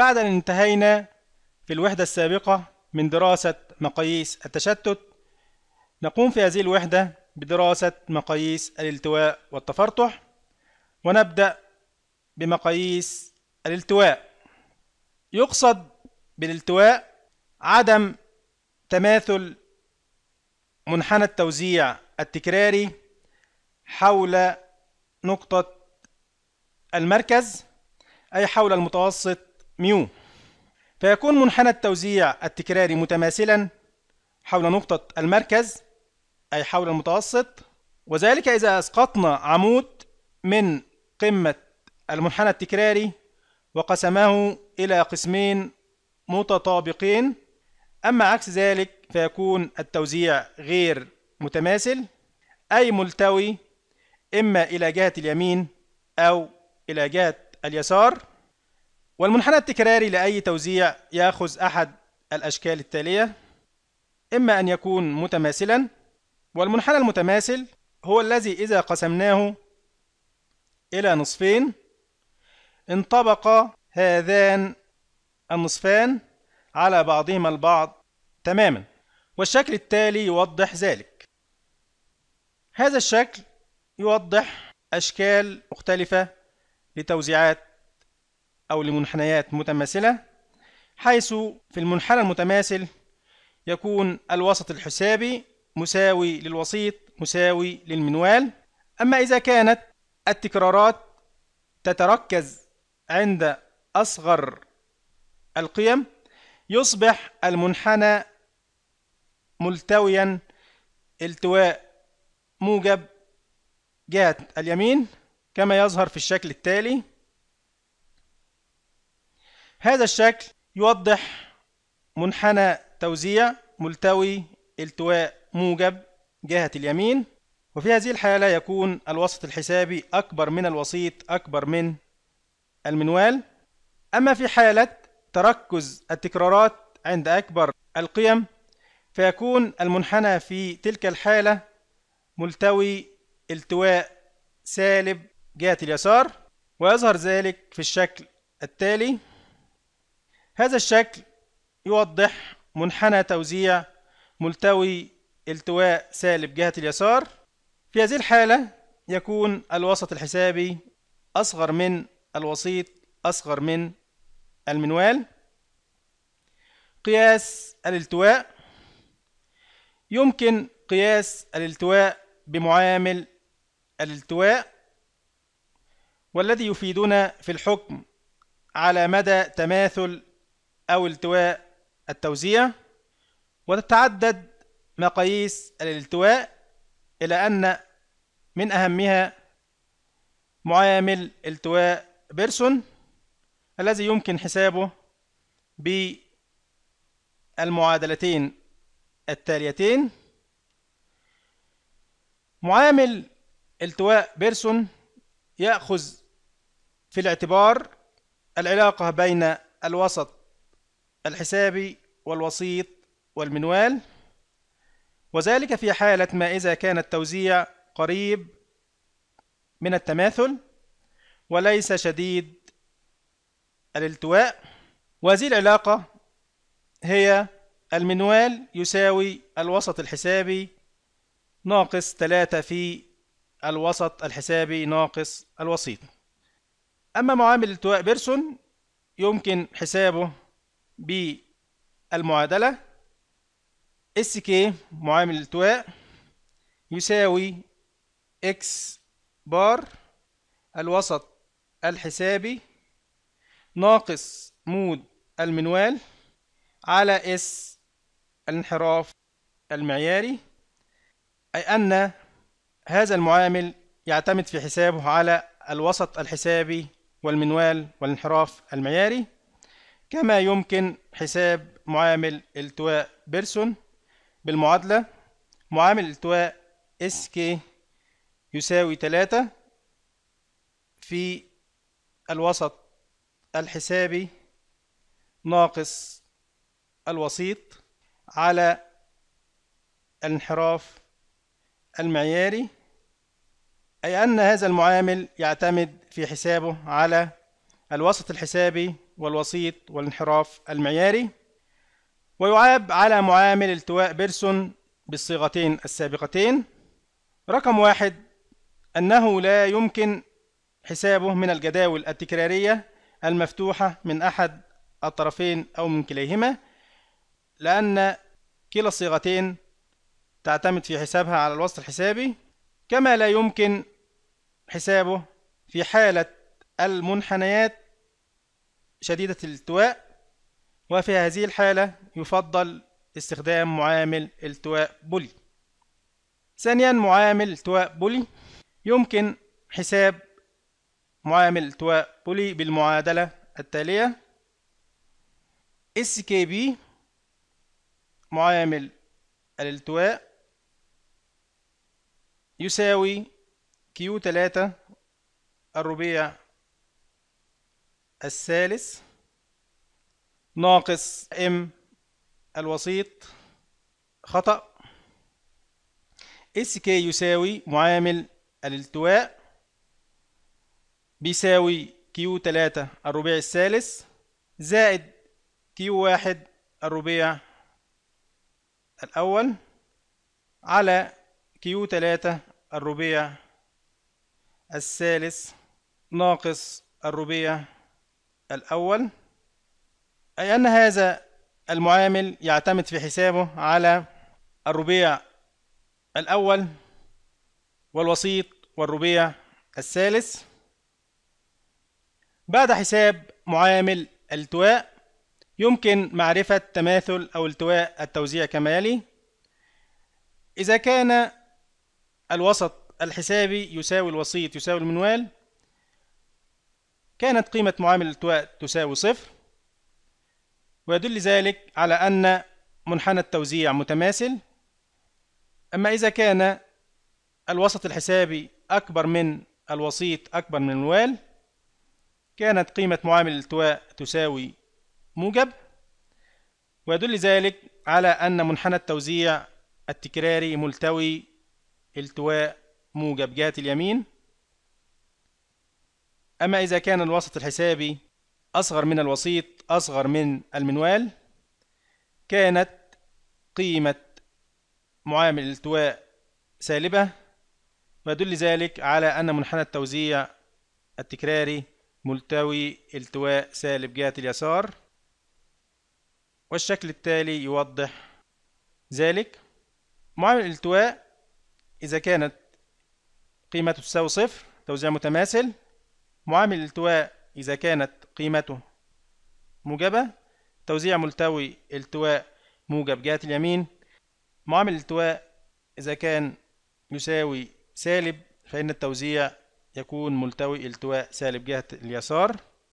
بعد أن انتهينا في الوحدة السابقة من دراسة مقاييس التشتت نقوم في هذه الوحدة بدراسة مقاييس الالتواء والتفرطح ونبدأ بمقاييس الالتواء يقصد بالالتواء عدم تماثل منحنى التوزيع التكراري حول نقطة المركز أي حول المتوسط ميو فيكون منحنى التوزيع التكراري متماثلا حول نقطة المركز أي حول المتوسط وذلك إذا أسقطنا عمود من قمة المنحنى التكراري وقسمه إلى قسمين متطابقين أما عكس ذلك فيكون التوزيع غير متماثل أي ملتوي إما إلى جهة اليمين أو إلى جهة اليسار والمنحنى التكراري لأي توزيع يأخذ أحد الأشكال التالية إما أن يكون متماثلا والمنحنى المتماثل هو الذي إذا قسمناه إلى نصفين انطبق هذان النصفان على بعضهما البعض تماما والشكل التالي يوضح ذلك هذا الشكل يوضح أشكال مختلفة لتوزيعات أو لمنحنيات متماثلة حيث في المنحنى المتماثل يكون الوسط الحسابي مساوي للوسيط مساوي للمنوال أما إذا كانت التكرارات تتركز عند أصغر القيم يصبح المنحنى ملتويا التواء موجب جهة اليمين كما يظهر في الشكل التالي هذا الشكل يوضح منحنى توزيع ملتوي التواء موجب جهة اليمين وفي هذه الحالة يكون الوسط الحسابي أكبر من الوسيط أكبر من المنوال أما في حالة تركز التكرارات عند أكبر القيم فيكون المنحنى في تلك الحالة ملتوي التواء سالب جهة اليسار ويظهر ذلك في الشكل التالي هذا الشكل يوضح منحنى توزيع ملتوي التواء سالب جهة اليسار في هذه الحالة يكون الوسط الحسابي أصغر من الوسيط أصغر من المنوال قياس الالتواء يمكن قياس الالتواء بمعامل الالتواء والذي يفيدنا في الحكم على مدى تماثل أو التواء التوزيع وتتعدد مقاييس الالتواء إلى أن من أهمها معامل التواء بيرسون الذي يمكن حسابه بالمعادلتين التاليتين معامل التواء بيرسون يأخذ في الاعتبار العلاقة بين الوسط الحسابي والوسيط والمنوال وذلك في حالة ما إذا كان التوزيع قريب من التماثل وليس شديد الالتواء وهذه العلاقة هي المنوال يساوي الوسط الحسابي ناقص 3 في الوسط الحسابي ناقص الوسيط أما معامل التواء بيرسون يمكن حسابه بالمعادلة اس كي معامل التواء يساوي اكس بار الوسط الحسابي ناقص مود المنوال على اس الانحراف المعياري أي أن هذا المعامل يعتمد في حسابه على الوسط الحسابي والمنوال والانحراف المعياري كما يمكن حساب معامل التواء بيرسون بالمعادلة معامل التواء SK يساوي 3 في الوسط الحسابي ناقص الوسيط على الانحراف المعياري أي أن هذا المعامل يعتمد في حسابه على الوسط الحسابي والوسيط والانحراف المعياري ويعاب على معامل التواء بيرسون بالصيغتين السابقتين رقم واحد أنه لا يمكن حسابه من الجداول التكرارية المفتوحة من أحد الطرفين أو من كليهما لأن كلا الصيغتين تعتمد في حسابها على الوسط الحسابي كما لا يمكن حسابه في حالة المنحنيات شديدة الالتواء وفي هذه الحالة يفضل استخدام معامل التواء بولي ثانيا معامل التواء بولي يمكن حساب معامل التواء بولي بالمعادلة التالية SKB معامل الالتواء يساوي Q3 الربيع الثالث ناقص ام الوسيط خطأ اس كي يساوي معامل الالتواء بيساوي كيو تلاتة الربيع الثالث زائد كيو واحد الربيع الأول على كيو تلاتة الربيع الثالث ناقص الربيع الأول أي أن هذا المعامل يعتمد في حسابه على الربيع الأول والوسيط والربيع الثالث بعد حساب معامل التواء يمكن معرفة تماثل أو التواء التوزيع كما يلي إذا كان الوسط الحسابي يساوي الوسيط يساوي المنوال كانت قيمة معامل التواء تساوي صفر ويدل ذلك على أن منحنى التوزيع متماثل أما إذا كان الوسط الحسابي أكبر من الوسيط أكبر من الوال كانت قيمة معامل التواء تساوي موجب ويدل ذلك على أن منحنى التوزيع التكراري ملتوي التواء موجب جهة اليمين أما إذا كان الوسط الحسابي أصغر من الوسيط أصغر من المنوال كانت قيمة معامل الالتواء سالبة ويدل ذلك على أن منحنى التوزيع التكراري ملتوي التواء سالب جهة اليسار والشكل التالي يوضح ذلك معامل الالتواء إذا كانت قيمته تساوي صفر توزيع متماثل معامل الالتواء إذا كانت قيمته موجبة توزيع ملتوي التواء موجب جهة اليمين معامل الالتواء إذا كان يساوي سالب فإن التوزيع يكون ملتوي التواء سالب جهة اليسار